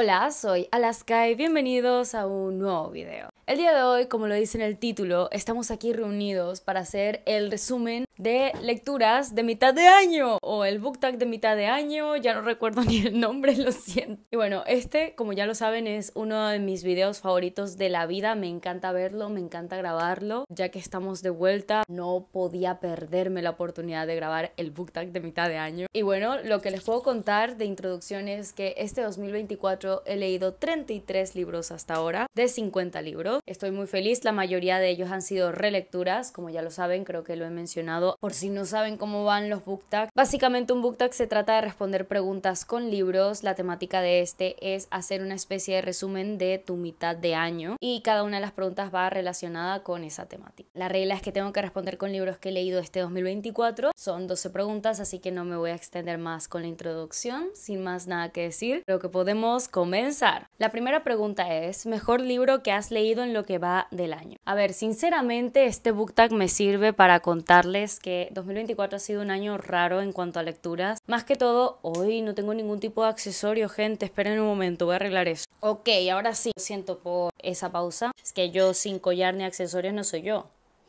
Hola, soy Alaska y bienvenidos a un nuevo video. El día de hoy, como lo dice en el título, estamos aquí reunidos para hacer el resumen de lecturas de mitad de año o el book tag de mitad de año, ya no recuerdo ni el nombre, lo siento. Y bueno, este, como ya lo saben, es uno de mis videos favoritos de la vida, me encanta verlo, me encanta grabarlo, ya que estamos de vuelta, no podía perderme la oportunidad de grabar el book de mitad de año. Y bueno, lo que les puedo contar de introducción es que este 2024 he leído 33 libros hasta ahora, de 50 libros Estoy muy feliz, la mayoría de ellos han sido relecturas, como ya lo saben, creo que lo he mencionado, por si no saben cómo van los book Básicamente un book se trata de responder preguntas con libros, la temática de este es hacer una especie de resumen de tu mitad de año y cada una de las preguntas va relacionada con esa temática. La regla es que tengo que responder con libros que he leído este 2024, son 12 preguntas, así que no me voy a extender más con la introducción, sin más nada que decir, creo que podemos comenzar. La primera pregunta es, ¿mejor libro que has leído en lo que va del año. A ver, sinceramente este book tag me sirve para contarles que 2024 ha sido un año raro en cuanto a lecturas. Más que todo, hoy no tengo ningún tipo de accesorio, gente, esperen un momento, voy a arreglar eso. Ok, ahora sí, lo siento por esa pausa. Es que yo sin collar ni accesorios no soy yo.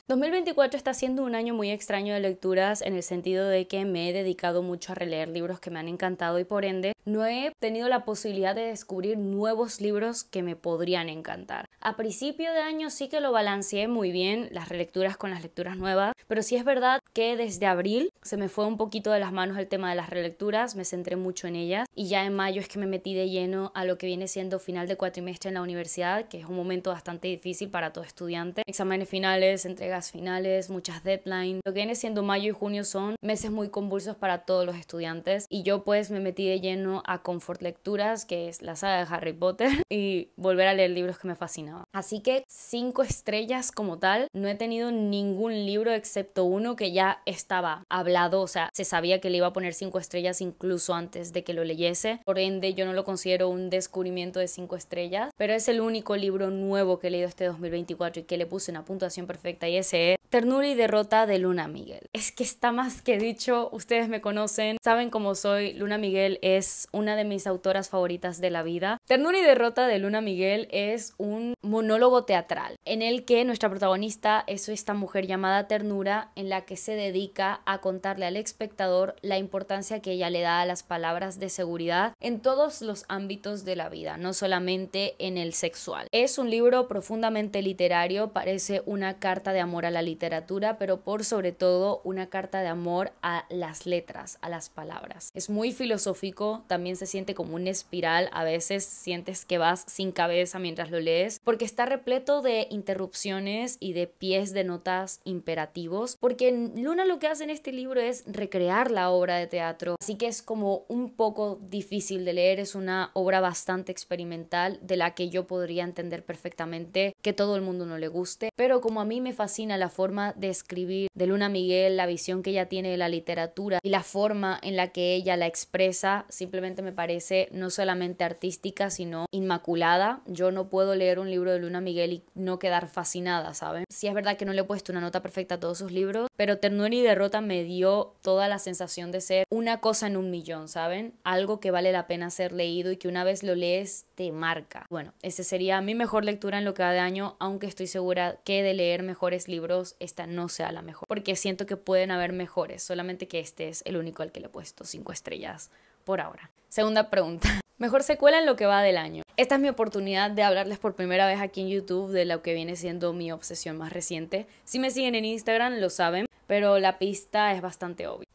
2024 está siendo un año muy extraño de lecturas en el sentido de que me he dedicado mucho a releer libros que me han encantado y por ende no he tenido la posibilidad de descubrir nuevos libros que me podrían encantar. A principio de año sí que lo balanceé muy bien, las relecturas con las lecturas nuevas, pero sí es verdad que desde abril se me fue un poquito de las manos el tema de las relecturas, me centré mucho en ellas y ya en mayo es que me metí de lleno a lo que viene siendo final de cuatrimestre en la universidad, que es un momento bastante difícil para todo estudiante, exámenes finales, entregas finales, muchas deadlines. Lo que viene siendo mayo y junio son meses muy convulsos para todos los estudiantes y yo pues me metí de lleno a Comfort Lecturas, que es la saga de Harry Potter, y volver a leer libros que me fascinaban. Así que cinco estrellas como tal, no he tenido ningún libro excepto uno que ya estaba hablado, o sea, se sabía que le iba a poner cinco estrellas incluso antes de que lo leyese, por ende yo no lo considero un descubrimiento de cinco estrellas, pero es el único libro nuevo que he leído este 2024 y que le puse una puntuación perfecta y es Ternura y Derrota de Luna Miguel. Es que está más que dicho, ustedes me conocen, saben cómo soy, Luna Miguel es una de mis autoras favoritas de la vida. Ternura y Derrota de Luna Miguel es un monólogo teatral en el que nuestra protagonista es esta mujer llamada Ternura en la que se dedica a contarle al espectador la importancia que ella le da a las palabras de seguridad en todos los ámbitos de la vida, no solamente en el sexual. Es un libro profundamente literario, parece una carta de amor a la literatura, pero por sobre todo una carta de amor a las letras, a las palabras. Es muy filosófico, también se siente como un espiral, a veces sientes que vas sin cabeza mientras lo lees, porque está repleto de interrupciones y de pies de notas imperativos, porque Luna lo que hace en este libro es recrear la obra de teatro, así que es como un poco difícil de leer, es una obra bastante experimental de la que yo podría entender perfectamente que todo el mundo no le guste, pero como a mí me fascina la forma de escribir de Luna Miguel, la visión que ella tiene de la literatura y la forma en la que ella la expresa, simplemente me parece no solamente artística, sino inmaculada. Yo no puedo leer un libro de Luna Miguel y no quedar fascinada, ¿saben? si es verdad que no le he puesto una nota perfecta a todos sus libros, pero Ternura y Derrota me dio toda la sensación de ser una cosa en un millón, ¿saben? Algo que vale la pena ser leído y que una vez lo lees te marca. Bueno, ese sería mi mejor lectura en lo que va de año, aunque estoy segura que de leer mejores libros, esta no sea la mejor, porque siento que pueden haber mejores, solamente que este es el único al que le he puesto cinco estrellas por ahora. Segunda pregunta. Mejor secuela en lo que va del año. Esta es mi oportunidad de hablarles por primera vez aquí en YouTube de lo que viene siendo mi obsesión más reciente. Si me siguen en Instagram lo saben, pero la pista es bastante obvia.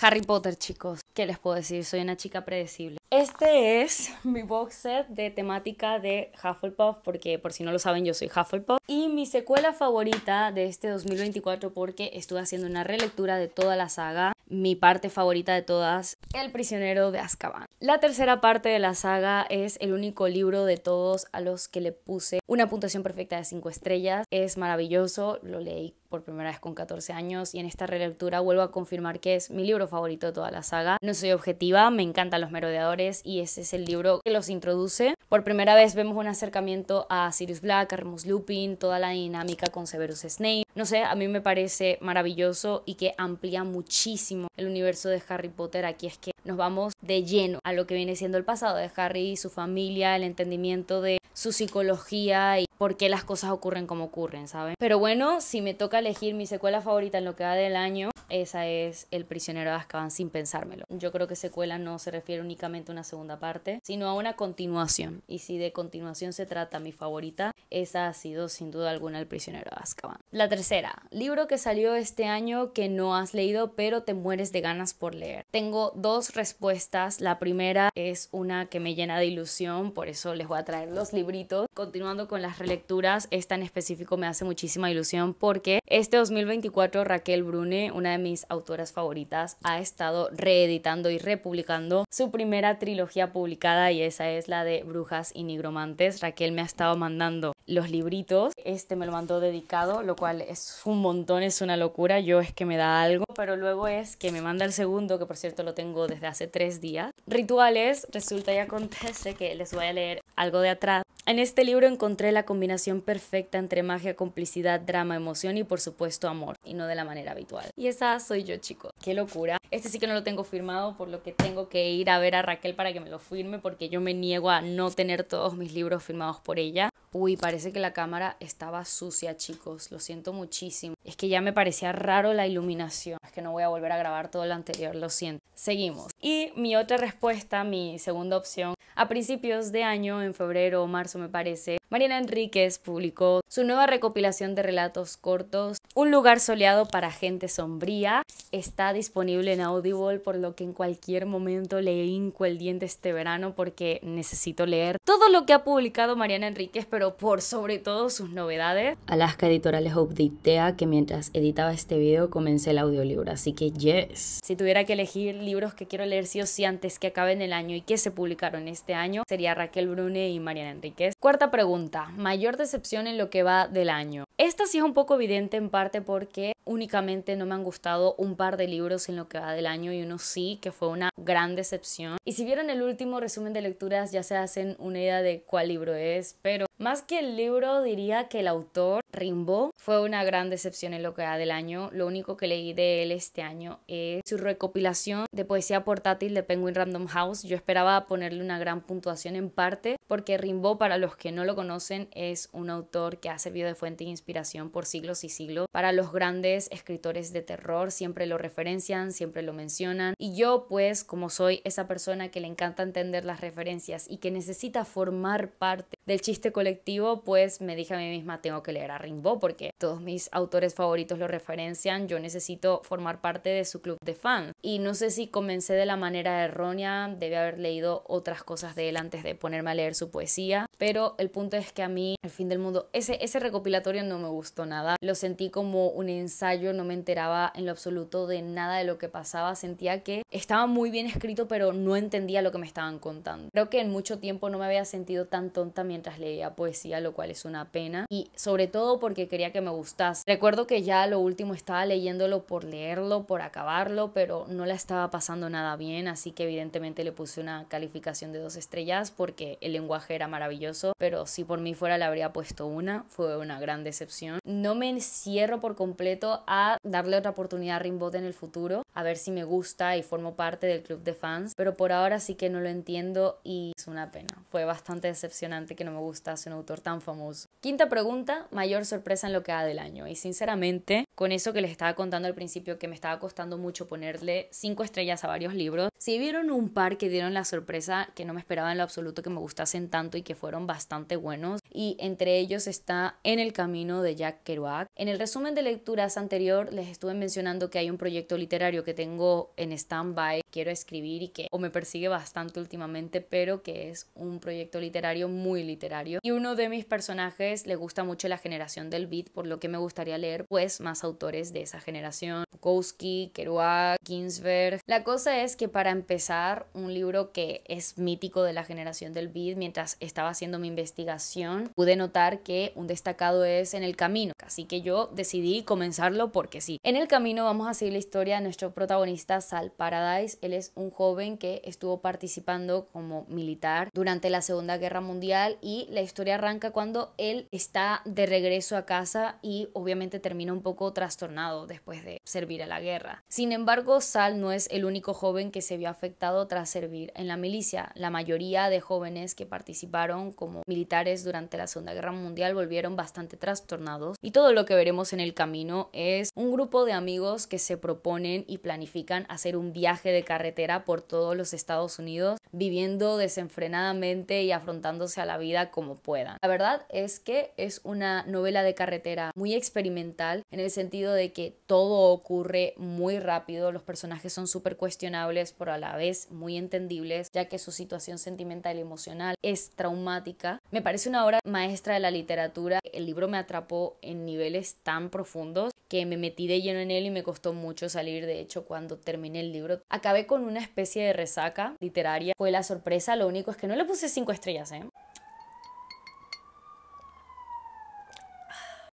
Harry Potter, chicos. ¿Qué les puedo decir? Soy una chica predecible. Este es mi box set de temática de Hufflepuff, porque por si no lo saben, yo soy Hufflepuff. Y mi secuela favorita de este 2024, porque estuve haciendo una relectura de toda la saga, mi parte favorita de todas, El prisionero de Azkaban. La tercera parte de la saga es el único libro de todos a los que le puse una puntuación perfecta de 5 estrellas. Es maravilloso, lo leí por primera vez con 14 años y en esta relectura vuelvo a confirmar que es mi libro favorito de toda la saga. No soy objetiva, me encantan los merodeadores y ese es el libro que los introduce. Por primera vez vemos un acercamiento a Sirius Black, a Remus Lupin, toda la dinámica con Severus Snape. No sé, a mí me parece maravilloso y que amplía muchísimo el universo de Harry Potter. Aquí es que nos vamos de lleno a lo que viene siendo el pasado de Harry y su familia, el entendimiento de su psicología y por qué las cosas ocurren como ocurren, ¿saben? Pero bueno, si me toca elegir mi secuela favorita en lo que va del año, esa es El prisionero de Azkaban sin pensármelo. Yo creo que secuela no se refiere únicamente una segunda parte, sino a una continuación. Y si de continuación se trata mi favorita, esa ha sido sin duda alguna El prisionero de Azkaban. La tercera, libro que salió este año que no has leído pero te mueres de ganas por leer. Tengo dos respuestas. La primera es una que me llena de ilusión, por eso les voy a traer los libritos. Continuando con las relecturas, esta en específico me hace muchísima ilusión porque este 2024 Raquel Brune, una de mis autoras favoritas, ha estado reeditando y republicando su primera trilogía publicada y esa es la de Brujas y Nigromantes. Raquel me ha estado mandando los libritos. Este me lo mandó dedicado, lo cual es un montón, es una locura. Yo es que me da algo. Pero luego es que me manda el segundo, que por cierto lo tengo desde hace tres días. Rituales, resulta y acontece que les voy a leer algo de atrás. En este libro encontré la combinación perfecta entre magia, complicidad, drama, emoción y por supuesto amor, y no de la manera habitual. Y esa soy yo, chicos. Qué locura este sí que no lo tengo firmado, por lo que tengo que ir a ver a Raquel para que me lo firme, porque yo me niego a no tener todos mis libros firmados por ella. Uy, parece que la cámara estaba sucia, chicos. Lo siento muchísimo. Es que ya me parecía raro la iluminación. Es que no voy a volver a grabar todo lo anterior, lo siento. Seguimos. Y mi otra respuesta, mi segunda opción, a principios de año, en febrero o marzo me parece, Mariana Enríquez publicó su nueva recopilación de relatos cortos, Un lugar soleado para gente sombría. Está disponible en Audible, por lo que en cualquier momento le hinco el diente este verano porque necesito leer todo lo que ha publicado Mariana Enríquez, pero por sobre todo sus novedades. Alaska Editorial les obditea que mientras editaba este video comencé el audiolibro, así que yes. Si tuviera que elegir libros que quiero leer sí o sí antes que acaben el año y que se publicaron este año, sería Raquel Brune y Mariana Enríquez. Cuarta pregunta pregunta, mayor decepción en lo que va del año. Esta sí es un poco evidente en parte porque únicamente no me han gustado un par de libros en lo que va del año y uno sí, que fue una gran decepción. Y si vieron el último resumen de lecturas ya se hacen una idea de cuál libro es, pero más que el libro, diría que el autor, Rimbaud, fue una gran decepción en lo que da del año. Lo único que leí de él este año es su recopilación de poesía portátil de Penguin Random House. Yo esperaba ponerle una gran puntuación en parte, porque Rimbaud, para los que no lo conocen, es un autor que ha servido de fuente de inspiración por siglos y siglos. Para los grandes escritores de terror siempre lo referencian, siempre lo mencionan. Y yo, pues, como soy esa persona que le encanta entender las referencias y que necesita formar parte del chiste colectivo, colectivo, pues me dije a mí misma, tengo que leer a Rimbaud porque todos mis autores favoritos lo referencian, yo necesito formar parte de su club de fans. Y no sé si comencé de la manera errónea, debí haber leído otras cosas de él antes de ponerme a leer su poesía, pero el punto es que a mí, El fin del mundo, ese, ese recopilatorio no me gustó nada, lo sentí como un ensayo, no me enteraba en lo absoluto de nada de lo que pasaba, sentía que estaba muy bien escrito, pero no entendía lo que me estaban contando. Creo que en mucho tiempo no me había sentido tan tonta mientras leía poesía, lo cual es una pena. Y sobre todo porque quería que me gustase. Recuerdo que ya lo último estaba leyéndolo por leerlo, por acabarlo, pero no la estaba pasando nada bien, así que evidentemente le puse una calificación de dos estrellas porque el lenguaje era maravilloso, pero si por mí fuera le habría puesto una, fue una gran decepción. No me encierro por completo a darle otra oportunidad a Rimbot en el futuro, a ver si me gusta y formo parte del club de fans, pero por ahora sí que no lo entiendo y es una pena. Fue bastante decepcionante que no me gustase un autor tan famoso. Quinta pregunta, mayor sorpresa en lo que ha del año. Y sinceramente, con eso que les estaba contando al principio que me estaba costando mucho ponerle cinco estrellas a varios libros. Si vieron un par que dieron la sorpresa que no me esperaba en lo absoluto que me gustasen tanto y que fueron bastante buenos y entre ellos está En el camino de Jack Kerouac. En el resumen de lecturas anterior les estuve mencionando que hay un proyecto literario que tengo en stand-by, quiero escribir y que o me persigue bastante últimamente, pero que es un proyecto literario muy literario y uno de mis personajes le gusta mucho la generación del beat, por lo que me gustaría leer pues más autores de esa generación, kowski Kerouac, Ginsberg. La cosa es que para empezar, un libro que es mítico de la generación del beat, mientras estaba haciendo mi investigación, pude notar que un destacado es En el Camino, así que yo decidí comenzarlo porque sí. En el Camino vamos a seguir la historia de nuestro protagonista Sal Paradise, él es un joven que estuvo participando como militar durante la Segunda Guerra Mundial y la historia arranca cuando él está de regreso a casa y obviamente termina un poco trastornado después de servir a la guerra. Sin embargo, Sal no es el único joven que se vio afectado tras servir en la milicia. La mayoría de jóvenes que participaron como militares durante la Segunda Guerra Mundial volvieron bastante trastornados y todo lo que veremos en el camino es un grupo de amigos que se proponen y planifican hacer un viaje de carretera por todos los Estados Unidos viviendo desenfrenadamente y afrontándose a la vida como puedan. La verdad es que es una novela de carretera muy experimental en el sentido sentido de que todo ocurre muy rápido, los personajes son súper cuestionables, pero a la vez muy entendibles, ya que su situación sentimental y emocional es traumática. Me parece una obra maestra de la literatura, el libro me atrapó en niveles tan profundos que me metí de lleno en él y me costó mucho salir, de hecho, cuando terminé el libro. Acabé con una especie de resaca literaria, fue la sorpresa, lo único es que no le puse cinco estrellas, ¿eh?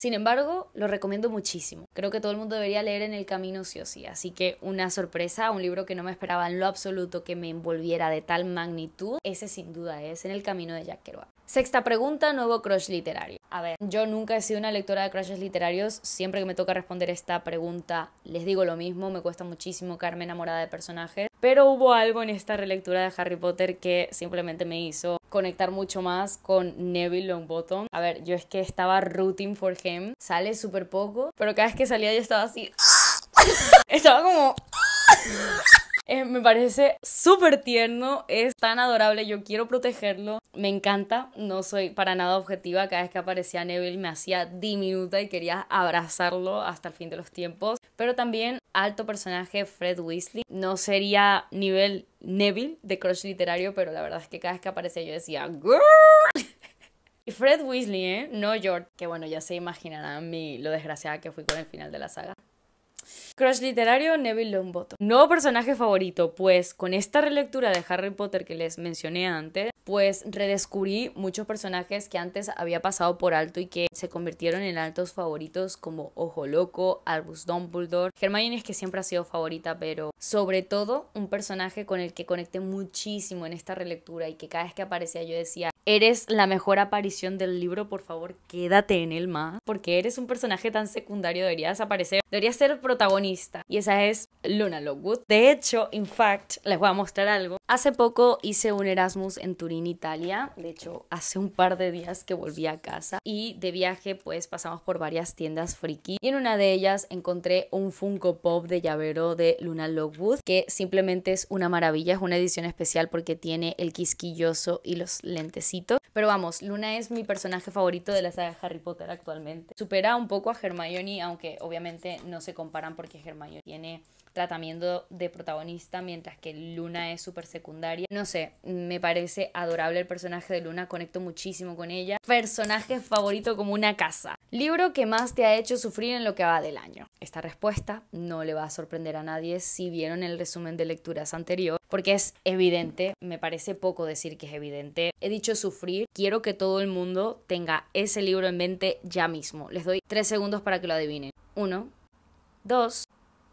Sin embargo, lo recomiendo muchísimo. Creo que todo el mundo debería leer En el Camino sí o sí. Así que una sorpresa, un libro que no me esperaba en lo absoluto que me envolviera de tal magnitud, ese sin duda es En el Camino de Jack Kerouac. Sexta pregunta, nuevo crush literario. A ver, yo nunca he sido una lectora de crushes literarios. Siempre que me toca responder esta pregunta, les digo lo mismo. Me cuesta muchísimo quedarme enamorada de personajes pero hubo algo en esta relectura de Harry Potter que simplemente me hizo conectar mucho más con Neville Longbottom. A ver, yo es que estaba rooting for him, sale súper poco, pero cada vez que salía yo estaba así... estaba como... Eh, me parece súper tierno, es tan adorable, yo quiero protegerlo, me encanta, no soy para nada objetiva, cada vez que aparecía Neville me hacía diminuta y quería abrazarlo hasta el fin de los tiempos, pero también alto personaje Fred Weasley, no sería nivel Neville de crush literario, pero la verdad es que cada vez que aparecía yo decía, ¡Girl! Y Fred Weasley, ¿eh? No George, que bueno, ya se imaginarán mi, lo desgraciada que fui con el final de la saga. Crush literario, Neville Longbottom. Nuevo personaje favorito, pues con esta relectura de Harry Potter que les mencioné antes, pues redescubrí muchos personajes que antes había pasado por alto y que se convirtieron en altos favoritos como Ojo Loco, Albus Dumbledore, Hermione es que siempre ha sido favorita, pero sobre todo un personaje con el que conecté muchísimo en esta relectura y que cada vez que aparecía yo decía, Eres la mejor aparición del libro, por favor, quédate en el más, porque eres un personaje tan secundario, deberías aparecer, deberías ser protagonista. Y esa es Luna Lockwood. De hecho, in fact, les voy a mostrar algo. Hace poco hice un Erasmus en Turín, Italia. De hecho, hace un par de días que volví a casa y de viaje pues pasamos por varias tiendas friki y en una de ellas encontré un Funko Pop de llavero de Luna Lockwood que simplemente es una maravilla, es una edición especial porque tiene el quisquilloso y los lentes pero vamos, Luna es mi personaje favorito de la saga Harry Potter actualmente. Supera un poco a Hermione, aunque obviamente no se comparan porque Hermione tiene tratamiento de protagonista mientras que Luna es súper secundaria. No sé, me parece adorable el personaje de Luna, conecto muchísimo con ella. Personaje favorito como una casa. Libro que más te ha hecho sufrir en lo que va del año. Esta respuesta no le va a sorprender a nadie si vieron el resumen de lecturas anterior, porque es evidente, me parece poco decir que es evidente. He dicho sufrir, quiero que todo el mundo tenga ese libro en mente ya mismo. Les doy tres segundos para que lo adivinen. Uno, dos,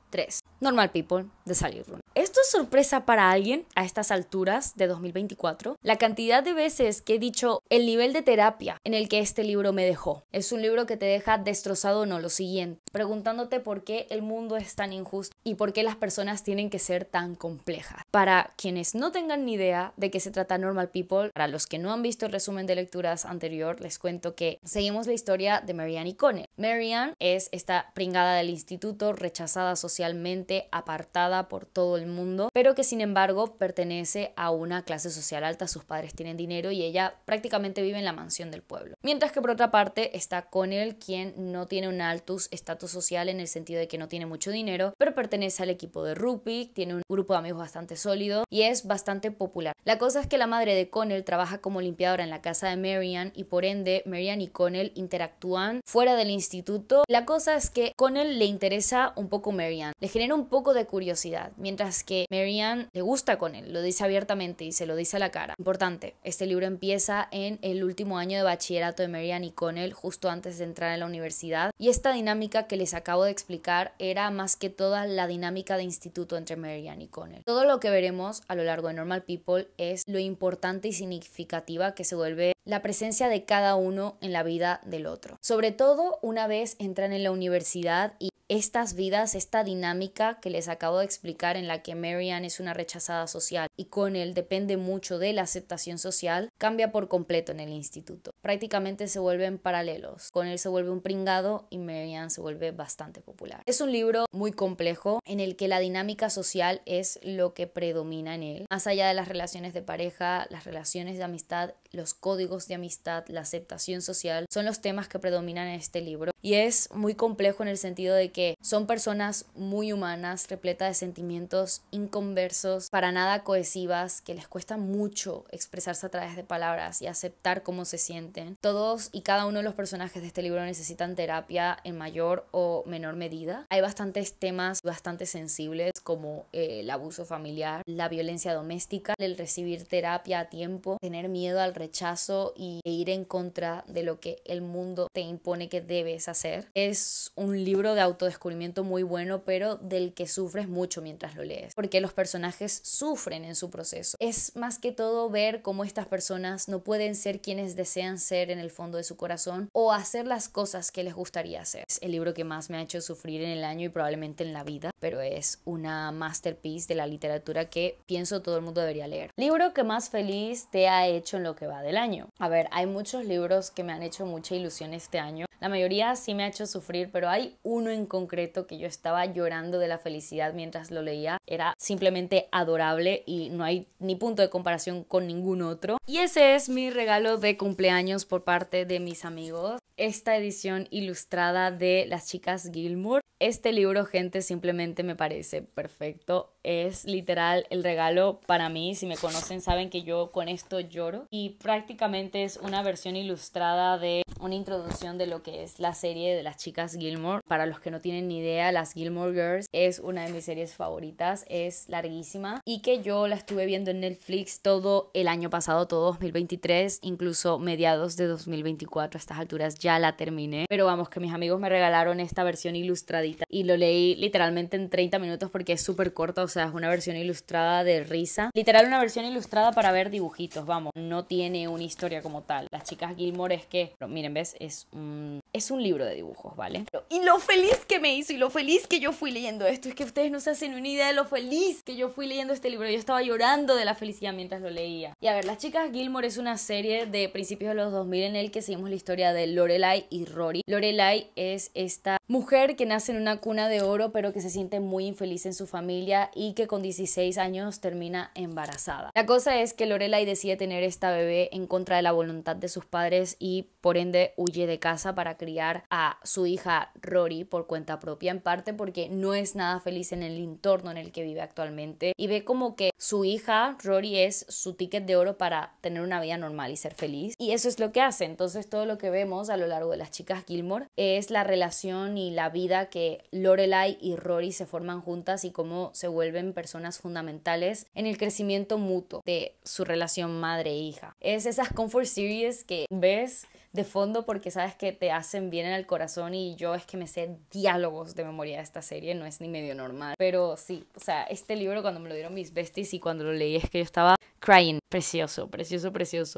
tres. Normal People de Sally Rooney. ¿Esto es sorpresa para alguien a estas alturas de 2024? La cantidad de veces que he dicho el nivel de terapia en el que este libro me dejó. Es un libro que te deja destrozado o no, lo siguiente, preguntándote por qué el mundo es tan injusto y por qué las personas tienen que ser tan complejas. Para quienes no tengan ni idea de qué se trata Normal People, para los que no han visto el resumen de lecturas anterior, les cuento que seguimos la historia de Marianne y Marianne es esta pringada del instituto, rechazada socialmente, apartada por todo el el mundo, pero que sin embargo pertenece a una clase social alta, sus padres tienen dinero y ella prácticamente vive en la mansión del pueblo. Mientras que por otra parte está Connell, quien no tiene un altus estatus social en el sentido de que no tiene mucho dinero, pero pertenece al equipo de rugby, tiene un grupo de amigos bastante sólido y es bastante popular. La cosa es que la madre de Connell trabaja como limpiadora en la casa de Marianne y por ende Marian y Connell interactúan fuera del instituto. La cosa es que Connell le interesa un poco Marian, le genera un poco de curiosidad, mientras que Marianne le gusta con él, lo dice abiertamente y se lo dice a la cara. Importante, este libro empieza en el último año de bachillerato de Marianne y con él justo antes de entrar en la universidad, y esta dinámica que les acabo de explicar era más que toda la dinámica de instituto entre Marianne y Connell. Todo lo que veremos a lo largo de Normal People es lo importante y significativa que se vuelve la presencia de cada uno en la vida del otro. Sobre todo una vez entran en la universidad y estas vidas, esta dinámica que les acabo de explicar en la que Marianne es una rechazada social y con él depende mucho de la aceptación social, cambia por completo en el instituto. Prácticamente se vuelven paralelos. Con él se vuelve un pringado y Marianne se vuelve bastante popular. Es un libro muy complejo en el que la dinámica social es lo que predomina en él, más allá de las relaciones de pareja, las relaciones de amistad, los códigos de amistad, la aceptación social, son los temas que predominan en este libro. Y es muy complejo en el sentido de que son personas muy humanas, repletas de sentimientos inconversos, para nada cohesivas, que les cuesta mucho expresarse a través de palabras y aceptar cómo se sienten. Todos y cada uno de los personajes de este libro necesitan terapia en mayor o menor medida. Hay bastantes temas bastante sensibles como eh, el abuso familiar, la violencia doméstica, el recibir terapia a tiempo, tener miedo al rechazo, y ir en contra de lo que el mundo te impone que debes hacer. Es un libro de autodescubrimiento muy bueno, pero del que sufres mucho mientras lo lees, porque los personajes sufren en su proceso. Es más que todo ver cómo estas personas no pueden ser quienes desean ser en el fondo de su corazón o hacer las cosas que les gustaría hacer. Es el libro que más me ha hecho sufrir en el año y probablemente en la vida, pero es una masterpiece de la literatura que pienso todo el mundo debería leer. Libro que más feliz te ha hecho en lo que va del año. A ver, hay muchos libros que me han hecho mucha ilusión este año. La mayoría sí me ha hecho sufrir, pero hay uno en concreto que yo estaba llorando de la felicidad mientras lo leía. Era simplemente adorable y no hay ni punto de comparación con ningún otro. Y ese es mi regalo de cumpleaños por parte de mis amigos esta edición ilustrada de Las chicas Gilmour. Este libro, gente, simplemente me parece perfecto. Es literal el regalo para mí. Si me conocen, saben que yo con esto lloro. Y prácticamente es una versión ilustrada de una introducción de lo que es la serie de las chicas Gilmore. Para los que no tienen ni idea, las Gilmore Girls es una de mis series favoritas, es larguísima y que yo la estuve viendo en Netflix todo el año pasado, todo 2023, incluso mediados de 2024 a estas alturas ya ya la terminé, pero vamos, que mis amigos me regalaron esta versión ilustradita y lo leí literalmente en 30 minutos porque es súper corta, o sea, es una versión ilustrada de risa. Literal una versión ilustrada para ver dibujitos, vamos, no tiene una historia como tal. Las chicas Gilmore es que, miren, ves, es un es un libro de dibujos, ¿vale? Y lo feliz que me hizo y lo feliz que yo fui leyendo esto, es que ustedes no se hacen una idea de lo feliz que yo fui leyendo este libro, yo estaba llorando de la felicidad mientras lo leía. Y a ver, Las chicas Gilmore es una serie de principios de los 2000 en el que seguimos la historia de Lorelai y Rory. Lorelai es esta mujer que nace en una cuna de oro pero que se siente muy infeliz en su familia y que con 16 años termina embarazada. La cosa es que Lorelai decide tener esta bebé en contra de la voluntad de sus padres y por ende huye de casa para criar a su hija Rory por cuenta propia, en parte porque no es nada feliz en el entorno en el que vive actualmente y ve como que su hija Rory es su ticket de oro para tener una vida normal y ser feliz. Y eso es lo que hace. Entonces todo lo que vemos a lo largo de las chicas Gilmore es la relación y la vida que Lorelai y Rory se forman juntas y cómo se vuelven personas fundamentales en el crecimiento mutuo de su relación madre-hija. E es esas comfort series que ves de fondo porque sabes que te hacen bien en el corazón y yo es que me sé diálogos de memoria de esta serie, no es ni medio normal. Pero sí, o sea, este libro cuando me lo dieron mis besties y cuando lo leí es que yo estaba crying. Precioso, precioso, precioso.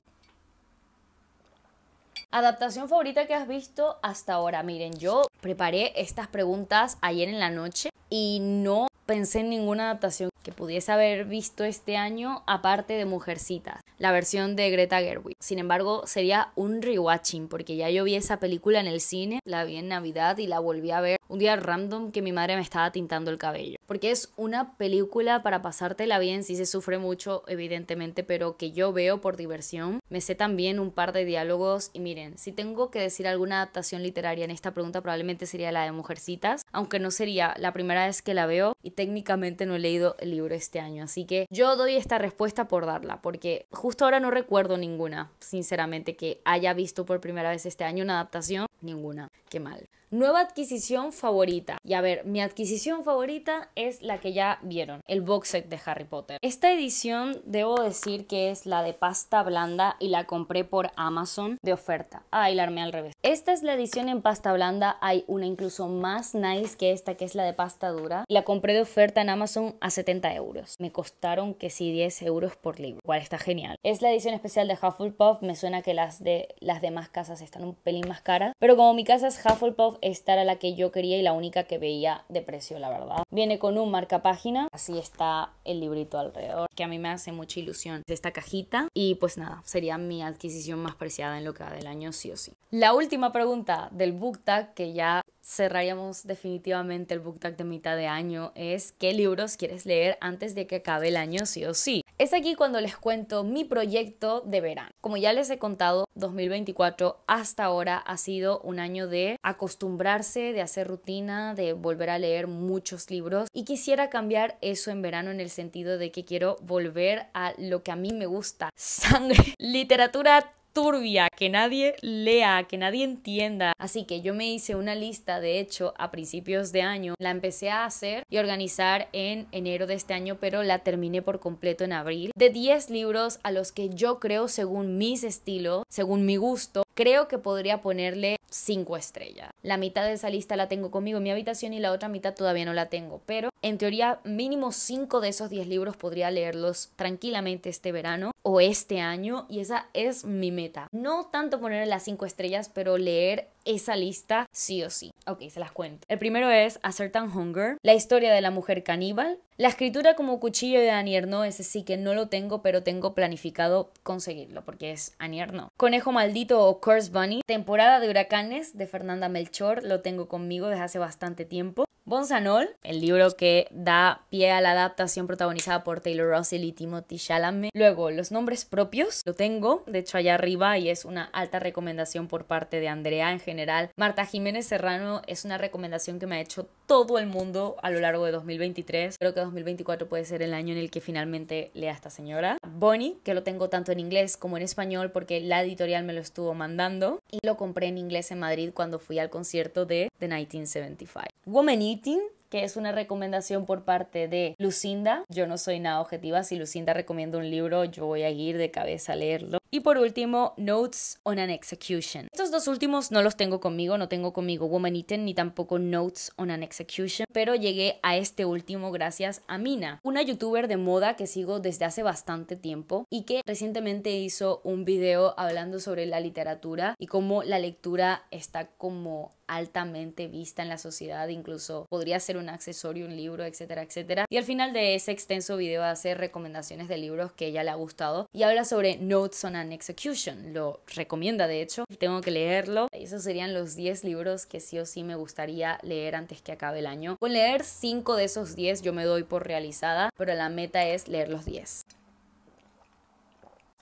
Adaptación favorita que has visto hasta ahora. Miren, yo preparé estas preguntas ayer en la noche y no pensé en ninguna adaptación que pudiese haber visto este año aparte de Mujercitas la versión de Greta Gerwig. Sin embargo, sería un rewatching porque ya yo vi esa película en el cine, la vi en Navidad y la volví a ver un día random que mi madre me estaba tintando el cabello. Porque es una película para pasártela bien, si se sufre mucho, evidentemente, pero que yo veo por diversión. Me sé también un par de diálogos y miren, si tengo que decir alguna adaptación literaria en esta pregunta probablemente sería la de Mujercitas, aunque no sería la primera vez que la veo y técnicamente no he leído el libro este año. Así que yo doy esta respuesta por darla, porque justamente justo ahora no recuerdo ninguna, sinceramente, que haya visto por primera vez este año una adaptación. Ninguna. Qué mal. Nueva adquisición favorita. Y a ver, mi adquisición favorita es la que ya vieron, el box set de Harry Potter. Esta edición debo decir que es la de pasta blanda y la compré por Amazon de oferta. Ay, ah, la armé al revés. Esta es la edición en pasta blanda. Hay una incluso más nice que esta, que es la de pasta dura. La compré de oferta en Amazon a 70 euros. Me costaron que sí 10 euros por libro, Igual está genial. Es la edición especial de Hufflepuff. Me suena que las de las demás casas están un pelín más caras, pero pero como mi casa es Hufflepuff, esta era la que yo quería y la única que veía de precio, la verdad. Viene con un página. así está el librito alrededor, que a mí me hace mucha ilusión esta cajita. Y pues nada, sería mi adquisición más preciada en lo que va del año, sí o sí. La última pregunta del book que ya cerraríamos definitivamente el book tag de mitad de año es qué libros quieres leer antes de que acabe el año sí o sí. Es aquí cuando les cuento mi proyecto de verano. Como ya les he contado, 2024 hasta ahora ha sido un año de acostumbrarse, de hacer rutina, de volver a leer muchos libros y quisiera cambiar eso en verano en el sentido de que quiero volver a lo que a mí me gusta, sangre, literatura turbia, que nadie lea, que nadie entienda. Así que yo me hice una lista, de hecho, a principios de año, la empecé a hacer y organizar en enero de este año, pero la terminé por completo en abril, de 10 libros a los que yo creo según mis estilos, según mi gusto, creo que podría ponerle 5 estrellas. La mitad de esa lista la tengo conmigo en mi habitación y la otra mitad todavía no la tengo, pero en teoría mínimo 5 de esos 10 libros podría leerlos tranquilamente este verano o este año y esa es mi meta. No tanto ponerle las 5 estrellas, pero leer esa lista sí o sí. Ok, se las cuento. El primero es A Certain Hunger, la historia de la mujer caníbal. La escritura como cuchillo de daniel No, ese sí que no lo tengo, pero tengo planificado conseguirlo, porque es Anier Conejo Maldito o Curse Bunny, temporada de huracanes de Fernanda Melchor, lo tengo conmigo desde hace bastante tiempo. Bonsanol, el libro que da pie a la adaptación protagonizada por Taylor Russell y Timothy Chalamet. Luego, los nombres propios, lo tengo, de hecho allá arriba, y es una alta recomendación por parte de Andrea Ángel Marta Jiménez Serrano es una recomendación que me ha hecho todo el mundo a lo largo de 2023. Creo que 2024 puede ser el año en el que finalmente lea a esta señora. Bonnie, que lo tengo tanto en inglés como en español porque la editorial me lo estuvo mandando y lo compré en inglés en Madrid cuando fui al concierto de The 1975. Woman Eating que es una recomendación por parte de Lucinda. Yo no soy nada objetiva, si Lucinda recomienda un libro, yo voy a ir de cabeza a leerlo. Y por último, Notes on an Execution. Estos dos últimos no los tengo conmigo, no tengo conmigo Woman Eaten ni tampoco Notes on an Execution, pero llegué a este último gracias a Mina, una youtuber de moda que sigo desde hace bastante tiempo y que recientemente hizo un video hablando sobre la literatura y cómo la lectura está como altamente vista en la sociedad, incluso podría ser un accesorio, un libro, etcétera, etcétera. Y al final de ese extenso video hace recomendaciones de libros que ella le ha gustado y habla sobre Notes on an Execution, lo recomienda de hecho, tengo que leerlo. Esos serían los 10 libros que sí o sí me gustaría leer antes que acabe el año. Con leer 5 de esos 10 yo me doy por realizada, pero la meta es leer los 10.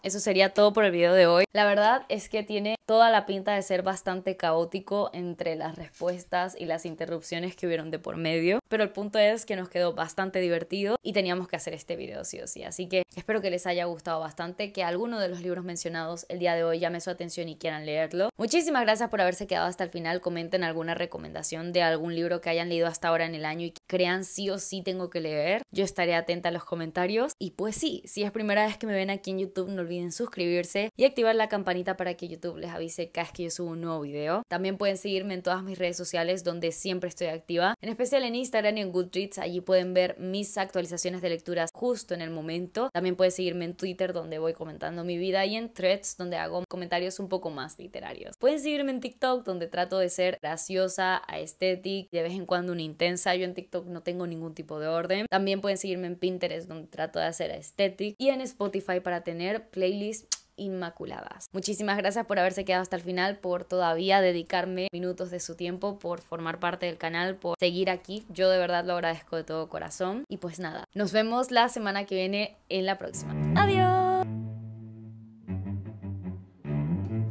Eso sería todo por el video de hoy. La verdad es que tiene toda la pinta de ser bastante caótico entre las respuestas y las interrupciones que hubieron de por medio, pero el punto es que nos quedó bastante divertido y teníamos que hacer este video sí o sí, así que espero que les haya gustado bastante, que alguno de los libros mencionados el día de hoy llame su atención y quieran leerlo. Muchísimas gracias por haberse quedado hasta el final, comenten alguna recomendación de algún libro que hayan leído hasta ahora en el año y crean sí o sí tengo que leer, yo estaré atenta a los comentarios y pues sí, si es primera vez que me ven aquí en YouTube no olviden suscribirse y activar la campanita para que YouTube les Dice cada vez que yo subo un nuevo video. También pueden seguirme en todas mis redes sociales donde siempre estoy activa, en especial en Instagram y en Goodreads, allí pueden ver mis actualizaciones de lecturas justo en el momento. También pueden seguirme en Twitter donde voy comentando mi vida y en Threads donde hago comentarios un poco más literarios. Pueden seguirme en TikTok donde trato de ser graciosa, aesthetic, de vez en cuando una intensa. Yo en TikTok no tengo ningún tipo de orden. También pueden seguirme en Pinterest donde trato de hacer aesthetic y en Spotify para tener playlists inmaculadas. Muchísimas gracias por haberse quedado hasta el final, por todavía dedicarme minutos de su tiempo, por formar parte del canal, por seguir aquí. Yo de verdad lo agradezco de todo corazón. Y pues nada, nos vemos la semana que viene en la próxima. Adiós.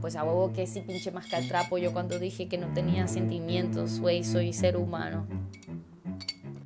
Pues a huevo que sí pinche más que al trapo yo cuando dije que no tenía sentimientos, güey, soy ser humano.